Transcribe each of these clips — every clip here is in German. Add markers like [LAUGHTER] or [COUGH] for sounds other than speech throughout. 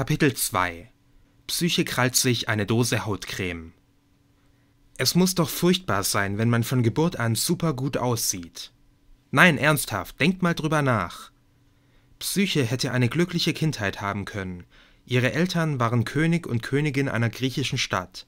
Kapitel 2 Psyche krallt sich eine Dose Hautcreme. Es muss doch furchtbar sein, wenn man von Geburt an super gut aussieht. Nein, ernsthaft, denkt mal drüber nach. Psyche hätte eine glückliche Kindheit haben können. Ihre Eltern waren König und Königin einer griechischen Stadt.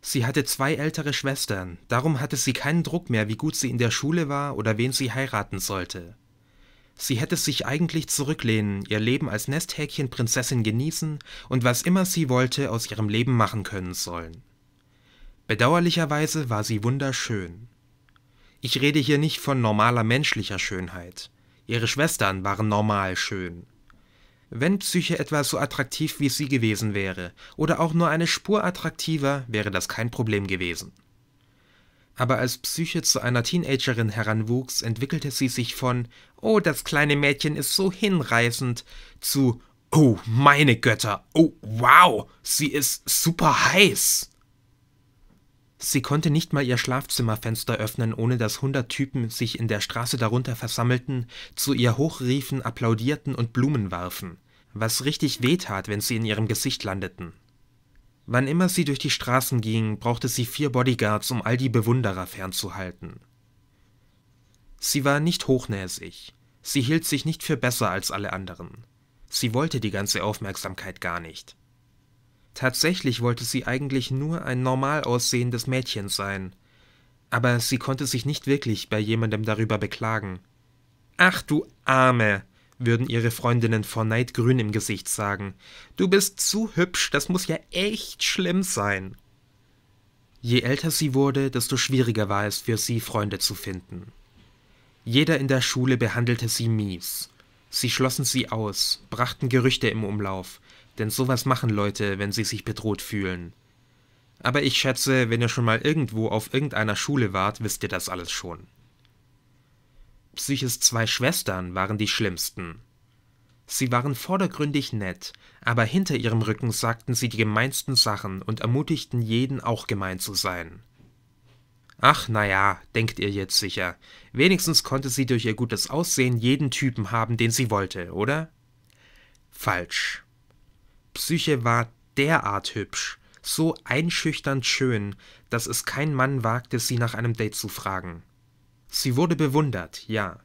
Sie hatte zwei ältere Schwestern, darum hatte sie keinen Druck mehr, wie gut sie in der Schule war oder wen sie heiraten sollte. Sie hätte sich eigentlich zurücklehnen, ihr Leben als Nesthäkchenprinzessin genießen und was immer sie wollte aus ihrem Leben machen können sollen. Bedauerlicherweise war sie wunderschön. Ich rede hier nicht von normaler menschlicher Schönheit. Ihre Schwestern waren normal schön. Wenn Psyche etwa so attraktiv wie sie gewesen wäre, oder auch nur eine Spur attraktiver, wäre das kein Problem gewesen aber als Psyche zu einer Teenagerin heranwuchs, entwickelte sie sich von Oh, das kleine Mädchen ist so hinreißend zu Oh, meine Götter, oh, wow, sie ist super heiß. Sie konnte nicht mal ihr Schlafzimmerfenster öffnen, ohne dass hundert Typen sich in der Straße darunter versammelten, zu ihr hochriefen, applaudierten und Blumen warfen, was richtig wehtat, wenn sie in ihrem Gesicht landeten. Wann immer sie durch die Straßen ging, brauchte sie vier Bodyguards, um all die Bewunderer fernzuhalten. Sie war nicht hochnäsig. Sie hielt sich nicht für besser als alle anderen. Sie wollte die ganze Aufmerksamkeit gar nicht. Tatsächlich wollte sie eigentlich nur ein normal aussehendes Mädchen sein, aber sie konnte sich nicht wirklich bei jemandem darüber beklagen. Ach du Arme, würden ihre Freundinnen vor Neid grün im Gesicht sagen. Du bist zu hübsch, das muss ja echt schlimm sein. Je älter sie wurde, desto schwieriger war es für sie, Freunde zu finden. Jeder in der Schule behandelte sie mies. Sie schlossen sie aus, brachten Gerüchte im Umlauf, denn sowas machen Leute, wenn sie sich bedroht fühlen. Aber ich schätze, wenn ihr schon mal irgendwo auf irgendeiner Schule wart, wisst ihr das alles schon. Psyches zwei Schwestern waren die schlimmsten. Sie waren vordergründig nett, aber hinter ihrem Rücken sagten sie die gemeinsten Sachen und ermutigten jeden, auch gemein zu sein. Ach, naja, denkt ihr jetzt sicher. Wenigstens konnte sie durch ihr gutes Aussehen jeden Typen haben, den sie wollte, oder? Falsch. Psyche war derart hübsch, so einschüchternd schön, dass es kein Mann wagte, sie nach einem Date zu fragen. Sie wurde bewundert, ja.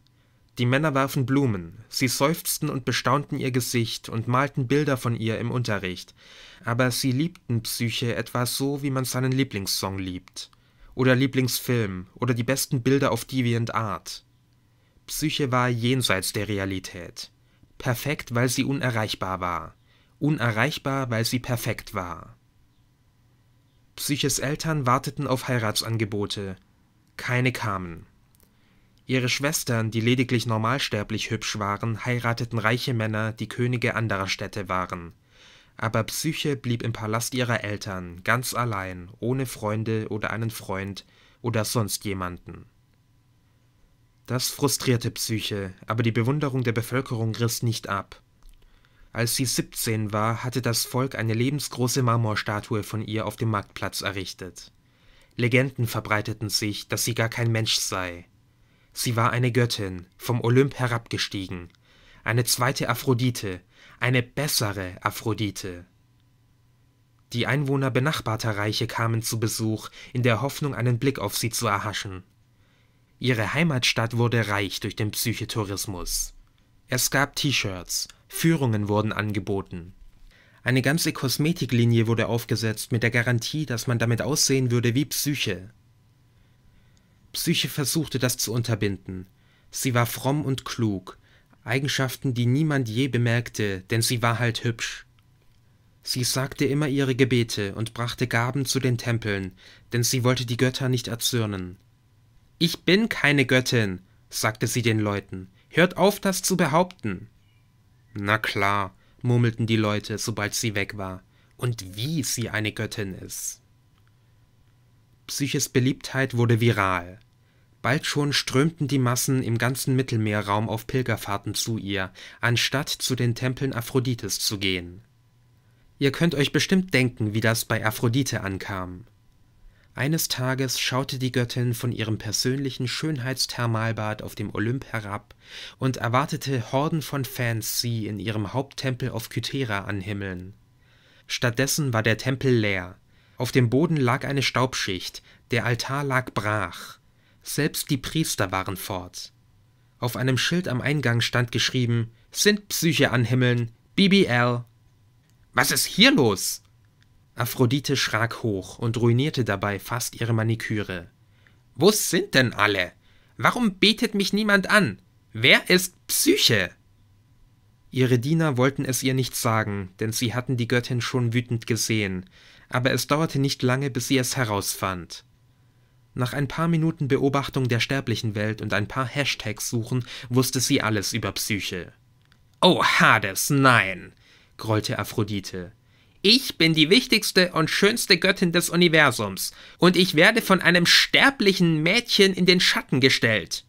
Die Männer warfen Blumen, sie seufzten und bestaunten ihr Gesicht und malten Bilder von ihr im Unterricht, aber sie liebten Psyche etwa so, wie man seinen Lieblingssong liebt, oder Lieblingsfilm, oder die besten Bilder auf Deviant Art. Psyche war jenseits der Realität. Perfekt, weil sie unerreichbar war. Unerreichbar, weil sie perfekt war. Psyches Eltern warteten auf Heiratsangebote. Keine kamen. Ihre Schwestern, die lediglich normalsterblich hübsch waren, heirateten reiche Männer, die Könige anderer Städte waren. Aber Psyche blieb im Palast ihrer Eltern, ganz allein, ohne Freunde oder einen Freund oder sonst jemanden. Das frustrierte Psyche, aber die Bewunderung der Bevölkerung riss nicht ab. Als sie 17 war, hatte das Volk eine lebensgroße Marmorstatue von ihr auf dem Marktplatz errichtet. Legenden verbreiteten sich, dass sie gar kein Mensch sei. Sie war eine Göttin, vom Olymp herabgestiegen, eine zweite Aphrodite, eine bessere Aphrodite. Die Einwohner benachbarter Reiche kamen zu Besuch, in der Hoffnung, einen Blick auf sie zu erhaschen. Ihre Heimatstadt wurde reich durch den Psychetourismus. Es gab T-Shirts, Führungen wurden angeboten. Eine ganze Kosmetiklinie wurde aufgesetzt mit der Garantie, dass man damit aussehen würde wie Psyche. Psyche versuchte das zu unterbinden. Sie war fromm und klug, Eigenschaften, die niemand je bemerkte, denn sie war halt hübsch. Sie sagte immer ihre Gebete und brachte Gaben zu den Tempeln, denn sie wollte die Götter nicht erzürnen. Ich bin keine Göttin, sagte sie den Leuten. Hört auf, das zu behaupten. Na klar, murmelten die Leute, sobald sie weg war. Und wie sie eine Göttin ist. Psyches Beliebtheit wurde viral. Bald schon strömten die Massen im ganzen Mittelmeerraum auf Pilgerfahrten zu ihr, anstatt zu den Tempeln Aphrodites zu gehen. Ihr könnt euch bestimmt denken, wie das bei Aphrodite ankam. Eines Tages schaute die Göttin von ihrem persönlichen Schönheitsthermalbad auf dem Olymp herab und erwartete Horden von Fans sie in ihrem Haupttempel auf Kythera anhimmeln. Stattdessen war der Tempel leer. Auf dem Boden lag eine Staubschicht, der Altar lag brach. Selbst die Priester waren fort. Auf einem Schild am Eingang stand geschrieben: Sind Psyche an Himmeln, BBL. Was ist hier los? Aphrodite schrak hoch und ruinierte dabei fast ihre Maniküre. Wo sind denn alle? Warum betet mich niemand an? Wer ist Psyche? Ihre Diener wollten es ihr nicht sagen, denn sie hatten die Göttin schon wütend gesehen, aber es dauerte nicht lange, bis sie es herausfand. Nach ein paar Minuten Beobachtung der sterblichen Welt und ein paar Hashtags suchen, wusste sie alles über Psyche. Oh, Hades, nein, grollte Aphrodite. Ich bin die wichtigste und schönste Göttin des Universums, und ich werde von einem sterblichen Mädchen in den Schatten gestellt.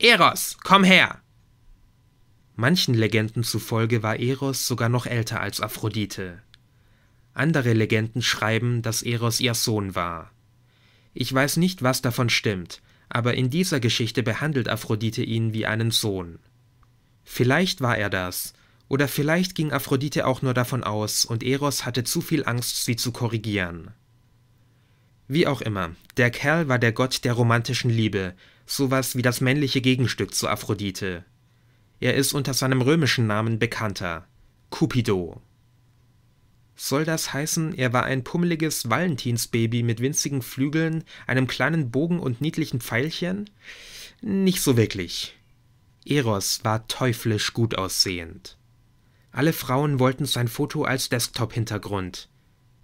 Eros, komm her! Manchen Legenden zufolge war Eros sogar noch älter als Aphrodite. Andere Legenden schreiben, dass Eros ihr Sohn war. Ich weiß nicht, was davon stimmt, aber in dieser Geschichte behandelt Aphrodite ihn wie einen Sohn. Vielleicht war er das, oder vielleicht ging Aphrodite auch nur davon aus und Eros hatte zu viel Angst, sie zu korrigieren. Wie auch immer, der Kerl war der Gott der romantischen Liebe, sowas wie das männliche Gegenstück zu Aphrodite. Er ist unter seinem römischen Namen bekannter, Cupido. Soll das heißen, er war ein pummeliges Valentinsbaby mit winzigen Flügeln, einem kleinen Bogen und niedlichen Pfeilchen? Nicht so wirklich. Eros war teuflisch gut aussehend. Alle Frauen wollten sein Foto als Desktop-Hintergrund.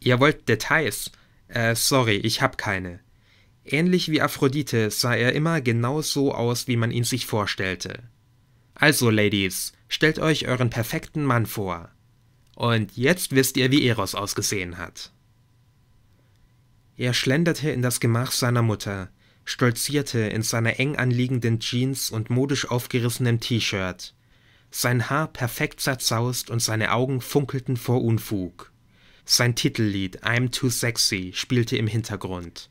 Ihr wollt Details? Äh, sorry, ich hab keine. Ähnlich wie Aphrodite sah er immer genau so aus, wie man ihn sich vorstellte. Also, Ladies, stellt euch euren perfekten Mann vor. Und jetzt wisst ihr, wie Eros ausgesehen hat. Er schlenderte in das Gemach seiner Mutter, stolzierte in seiner eng anliegenden Jeans und modisch aufgerissenem T-Shirt. Sein Haar perfekt zerzaust und seine Augen funkelten vor Unfug. Sein Titellied I'm Too Sexy spielte im Hintergrund.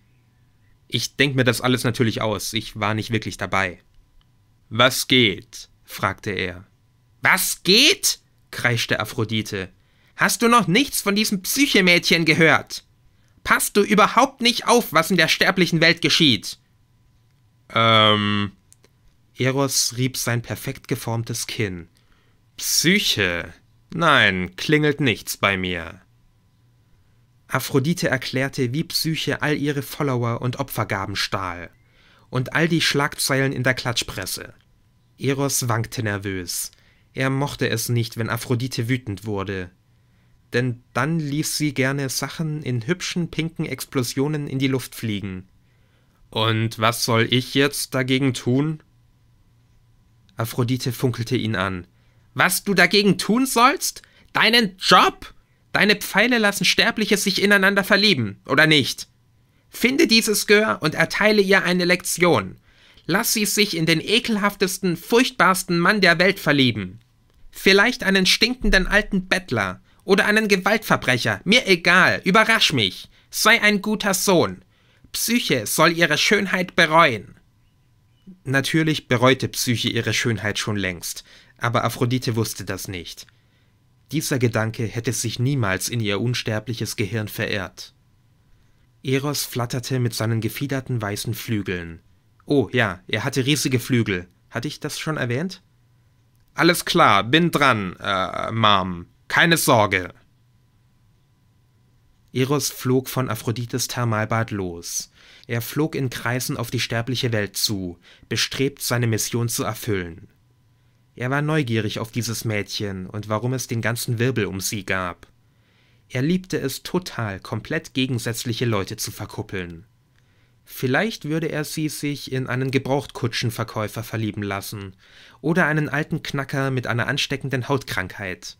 Ich denk mir das alles natürlich aus, ich war nicht wirklich dabei. Was geht? fragte er. Was geht? kreischte Aphrodite. Hast du noch nichts von diesem Psychemädchen gehört? Passt du überhaupt nicht auf, was in der sterblichen Welt geschieht? Ähm. Eros rieb sein perfekt geformtes Kinn. Psyche. Nein, klingelt nichts bei mir. Aphrodite erklärte, wie Psyche all ihre Follower und Opfergaben stahl. Und all die Schlagzeilen in der Klatschpresse. Eros wankte nervös. Er mochte es nicht, wenn Aphrodite wütend wurde. Denn dann ließ sie gerne Sachen in hübschen pinken Explosionen in die Luft fliegen. Und was soll ich jetzt dagegen tun? Aphrodite funkelte ihn an. Was du dagegen tun sollst? Deinen Job? Deine Pfeile lassen Sterbliche sich ineinander verlieben, oder nicht? Finde dieses Gör und erteile ihr eine Lektion. Lass sie sich in den ekelhaftesten, furchtbarsten Mann der Welt verlieben. Vielleicht einen stinkenden alten Bettler oder einen Gewaltverbrecher, mir egal, überrasch mich, sei ein guter Sohn. Psyche soll ihre Schönheit bereuen. Natürlich bereute Psyche ihre Schönheit schon längst, aber Aphrodite wusste das nicht. Dieser Gedanke hätte sich niemals in ihr unsterbliches Gehirn verehrt. Eros flatterte mit seinen gefiederten weißen Flügeln. Oh ja, er hatte riesige Flügel. Hatte ich das schon erwähnt? Alles klar, bin dran, äh, Mom. Keine Sorge. Eros flog von Aphrodites Thermalbad los. Er flog in Kreisen auf die sterbliche Welt zu, bestrebt, seine Mission zu erfüllen. Er war neugierig auf dieses Mädchen und warum es den ganzen Wirbel um sie gab. Er liebte es total, komplett gegensätzliche Leute zu verkuppeln. Vielleicht würde er sie sich in einen Gebrauchtkutschenverkäufer verlieben lassen oder einen alten Knacker mit einer ansteckenden Hautkrankheit.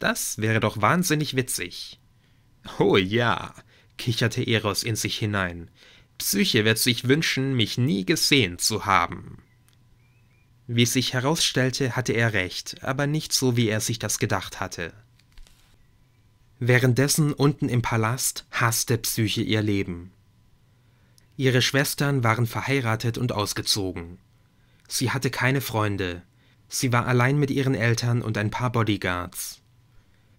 Das wäre doch wahnsinnig witzig. Oh ja, kicherte Eros in sich hinein. Psyche wird sich wünschen, mich nie gesehen zu haben. Wie sich herausstellte, hatte er recht, aber nicht so, wie er sich das gedacht hatte. Währenddessen unten im Palast hasste Psyche ihr Leben. Ihre Schwestern waren verheiratet und ausgezogen. Sie hatte keine Freunde. Sie war allein mit ihren Eltern und ein paar Bodyguards.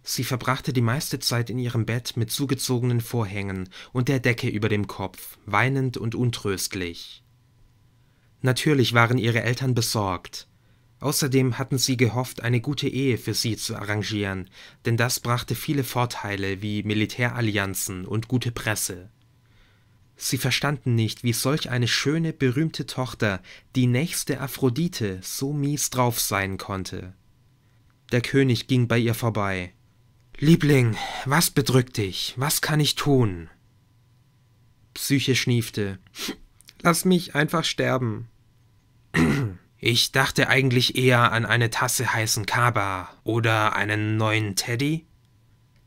Sie verbrachte die meiste Zeit in ihrem Bett mit zugezogenen Vorhängen und der Decke über dem Kopf, weinend und untröstlich. Natürlich waren ihre Eltern besorgt. Außerdem hatten sie gehofft, eine gute Ehe für sie zu arrangieren, denn das brachte viele Vorteile wie Militärallianzen und gute Presse. Sie verstanden nicht, wie solch eine schöne, berühmte Tochter, die nächste Aphrodite, so mies drauf sein konnte. Der König ging bei ihr vorbei. Liebling, was bedrückt dich? Was kann ich tun? Psyche schniefte. Lass mich einfach sterben. [CLEARS THROAT] Ich dachte eigentlich eher an eine Tasse heißen Kaba oder einen neuen Teddy.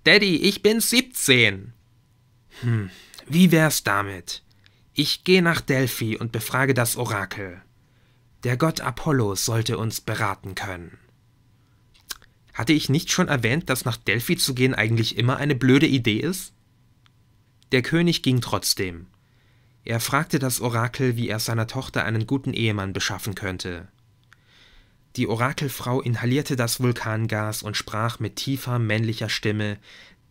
Daddy, ich bin 17. Hm, wie wär's damit? Ich gehe nach Delphi und befrage das Orakel. Der Gott Apollo sollte uns beraten können. Hatte ich nicht schon erwähnt, dass nach Delphi zu gehen eigentlich immer eine blöde Idee ist? Der König ging trotzdem. Er fragte das Orakel, wie er seiner Tochter einen guten Ehemann beschaffen könnte. Die Orakelfrau inhalierte das Vulkangas und sprach mit tiefer männlicher Stimme,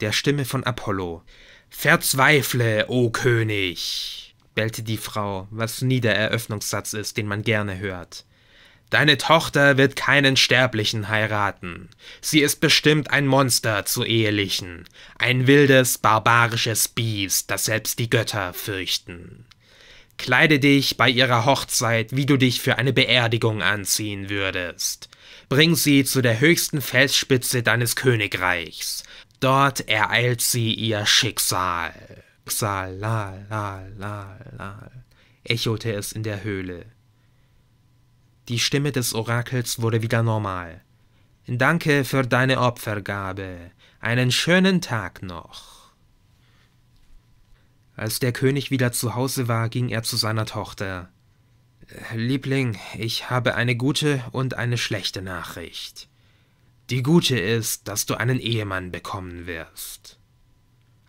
der Stimme von Apollo, Verzweifle, o König, bellte die Frau, was nie der Eröffnungssatz ist, den man gerne hört. Deine Tochter wird keinen Sterblichen heiraten. Sie ist bestimmt ein Monster zu ehelichen, ein wildes, barbarisches Biest, das selbst die Götter fürchten. Kleide dich bei ihrer Hochzeit, wie du dich für eine Beerdigung anziehen würdest. Bring sie zu der höchsten Felsspitze deines Königreichs, Dort ereilt sie ihr Schicksal. Schicksal, la, la, la, la, echote es in der Höhle. Die Stimme des Orakels wurde wieder normal. Danke für deine Opfergabe. Einen schönen Tag noch. Als der König wieder zu Hause war, ging er zu seiner Tochter. Liebling, ich habe eine gute und eine schlechte Nachricht. Die gute ist, dass du einen Ehemann bekommen wirst.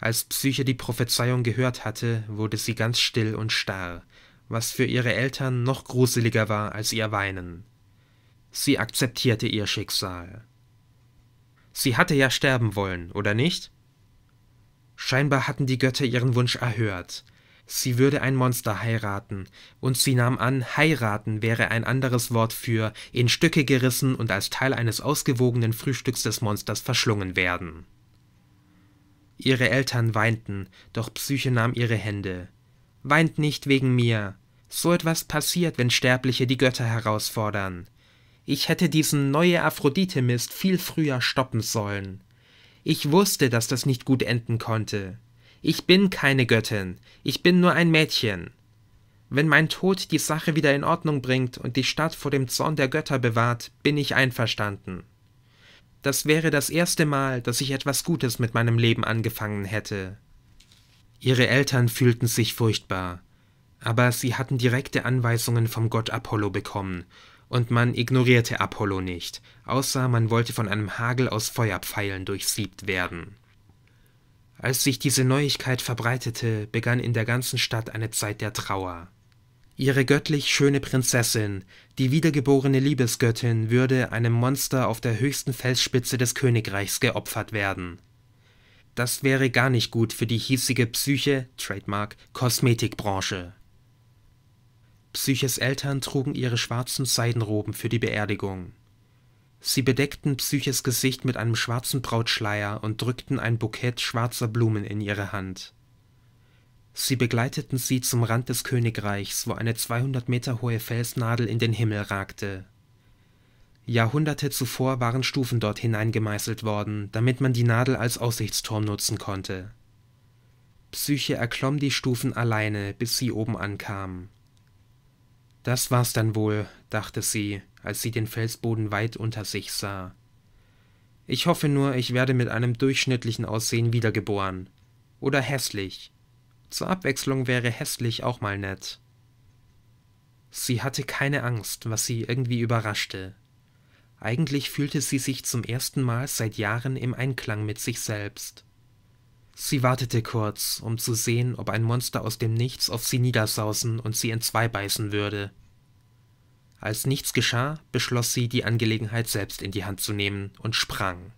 Als Psyche die Prophezeiung gehört hatte, wurde sie ganz still und starr, was für ihre Eltern noch gruseliger war als ihr Weinen. Sie akzeptierte ihr Schicksal. Sie hatte ja sterben wollen, oder nicht? Scheinbar hatten die Götter ihren Wunsch erhört, Sie würde ein Monster heiraten, und sie nahm an, heiraten wäre ein anderes Wort für in Stücke gerissen und als Teil eines ausgewogenen Frühstücks des Monsters verschlungen werden. Ihre Eltern weinten, doch Psyche nahm ihre Hände. Weint nicht wegen mir. So etwas passiert, wenn Sterbliche die Götter herausfordern. Ich hätte diesen neue Aphrodite-Mist viel früher stoppen sollen. Ich wusste, dass das nicht gut enden konnte. Ich bin keine Göttin, ich bin nur ein Mädchen. Wenn mein Tod die Sache wieder in Ordnung bringt und die Stadt vor dem Zorn der Götter bewahrt, bin ich einverstanden. Das wäre das erste Mal, dass ich etwas Gutes mit meinem Leben angefangen hätte. Ihre Eltern fühlten sich furchtbar, aber sie hatten direkte Anweisungen vom Gott Apollo bekommen, und man ignorierte Apollo nicht, außer man wollte von einem Hagel aus Feuerpfeilen durchsiebt werden. Als sich diese Neuigkeit verbreitete, begann in der ganzen Stadt eine Zeit der Trauer. Ihre göttlich schöne Prinzessin, die wiedergeborene Liebesgöttin, würde einem Monster auf der höchsten Felsspitze des Königreichs geopfert werden. Das wäre gar nicht gut für die hiesige Psyche, Trademark, Kosmetikbranche. Psyches Eltern trugen ihre schwarzen Seidenroben für die Beerdigung. Sie bedeckten Psyches Gesicht mit einem schwarzen Brautschleier und drückten ein Bukett schwarzer Blumen in ihre Hand. Sie begleiteten sie zum Rand des Königreichs, wo eine 200 Meter hohe Felsnadel in den Himmel ragte. Jahrhunderte zuvor waren Stufen dort hineingemeißelt worden, damit man die Nadel als Aussichtsturm nutzen konnte. Psyche erklomm die Stufen alleine, bis sie oben ankam. Das war's dann wohl, dachte sie, als sie den Felsboden weit unter sich sah. Ich hoffe nur, ich werde mit einem durchschnittlichen Aussehen wiedergeboren. Oder hässlich. Zur Abwechslung wäre hässlich auch mal nett. Sie hatte keine Angst, was sie irgendwie überraschte. Eigentlich fühlte sie sich zum ersten Mal seit Jahren im Einklang mit sich selbst. Sie wartete kurz, um zu sehen, ob ein Monster aus dem Nichts auf sie niedersausen und sie beißen würde. Als nichts geschah, beschloss sie, die Angelegenheit selbst in die Hand zu nehmen und sprang